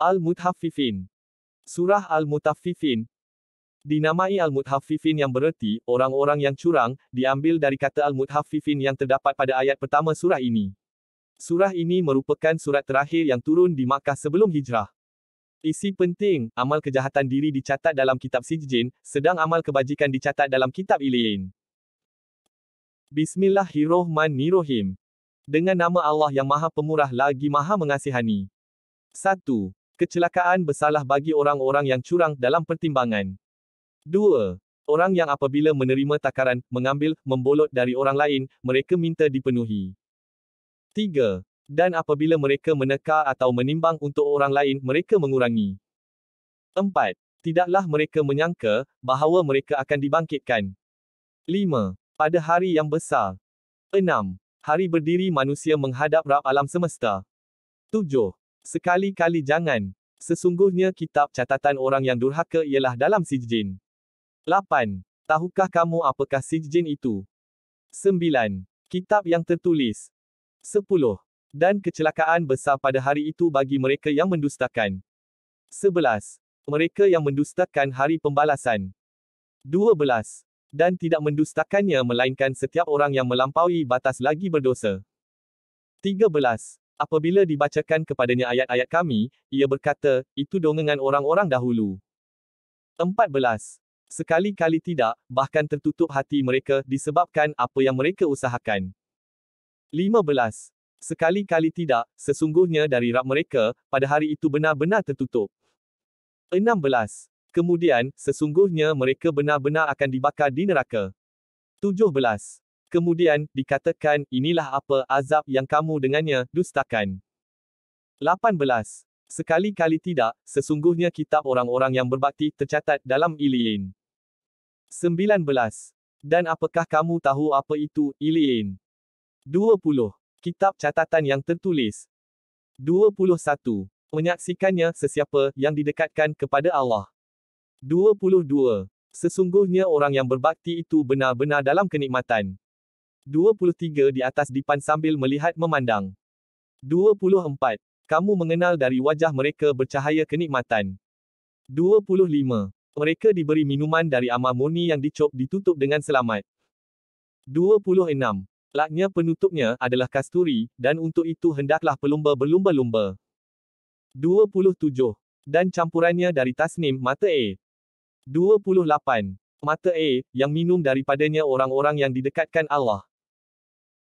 Al-Mutaffifin. Surah Al-Mutaffifin dinamai Al-Mutaffifin yang bererti orang-orang yang curang, diambil dari kata Al-Mutaffifin yang terdapat pada ayat pertama surah ini. Surah ini merupakan surat terakhir yang turun di Makkah sebelum hijrah. Isi penting, amal kejahatan diri dicatat dalam kitab Sijjin, sedang amal kebajikan dicatat dalam kitab Ilyin. Bismillahirrohmanirrohim. Dengan nama Allah yang maha pemurah lagi maha mengasihani. 1 kecelakaan bersalah bagi orang-orang yang curang dalam pertimbangan. 2. Orang yang apabila menerima takaran, mengambil, membolot dari orang lain, mereka minta dipenuhi. 3. Dan apabila mereka meneka atau menimbang untuk orang lain, mereka mengurangi. 4. Tidaklah mereka menyangka bahawa mereka akan dibangkitkan. 5. Pada hari yang besar. 6. Hari berdiri manusia menghadap rab alam semesta. 7. Sekali-kali jangan. Sesungguhnya kitab catatan orang yang durhaka ialah dalam Sijjin. 8. Tahukah kamu apakah Sijjin itu? 9. Kitab yang tertulis. 10. Dan kecelakaan besar pada hari itu bagi mereka yang mendustakan. 11. Mereka yang mendustakan hari pembalasan. 12. Dan tidak mendustakannya melainkan setiap orang yang melampaui batas lagi berdosa. 13. Apabila dibacakan kepadanya ayat-ayat kami, ia berkata, itu dongengan orang-orang dahulu. 14. Sekali-kali tidak, bahkan tertutup hati mereka disebabkan apa yang mereka usahakan. 15. Sekali-kali tidak, sesungguhnya dari rap mereka, pada hari itu benar-benar tertutup. 16. Kemudian, sesungguhnya mereka benar-benar akan dibakar di neraka. 17. Kemudian, dikatakan, inilah apa azab yang kamu dengannya dustakan. 18. Sekali-kali tidak, sesungguhnya kitab orang-orang yang berbakti tercatat dalam Iliin. 19. Dan apakah kamu tahu apa itu Iliin? 20. Kitab catatan yang tertulis. 21. Menyaksikannya sesiapa yang didekatkan kepada Allah. 22. Sesungguhnya orang yang berbakti itu benar-benar dalam kenikmatan. 23 di atas dipan sambil melihat memandang. 24. Kamu mengenal dari wajah mereka bercahaya kenikmatan. 25. Mereka diberi minuman dari amal murni yang dicop ditutup dengan selamat. 26. Laknya penutupnya adalah kasturi, dan untuk itu hendaklah pelumba berlumba-lumba. 27. Dan campurannya dari tasnim, mata A. 28. Mata A, yang minum daripadanya orang-orang yang didekatkan Allah.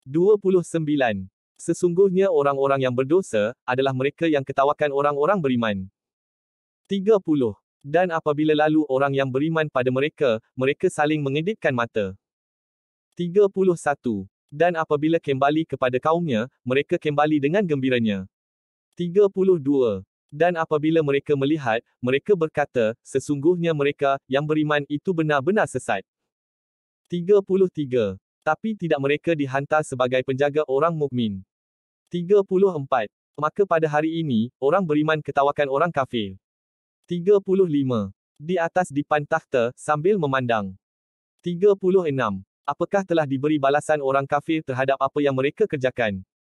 29. Sesungguhnya orang-orang yang berdosa, adalah mereka yang ketawakan orang-orang beriman. 30. Dan apabila lalu orang yang beriman pada mereka, mereka saling mengedipkan mata. 31. Dan apabila kembali kepada kaumnya, mereka kembali dengan gembiranya. 32. Dan apabila mereka melihat, mereka berkata, sesungguhnya mereka yang beriman itu benar-benar sesat. 33 tapi tidak mereka dihantar sebagai penjaga orang mukmin. 34. Maka pada hari ini, orang beriman ketawakan orang kafir. 35. Di atas dipan tahta, sambil memandang. 36. Apakah telah diberi balasan orang kafir terhadap apa yang mereka kerjakan?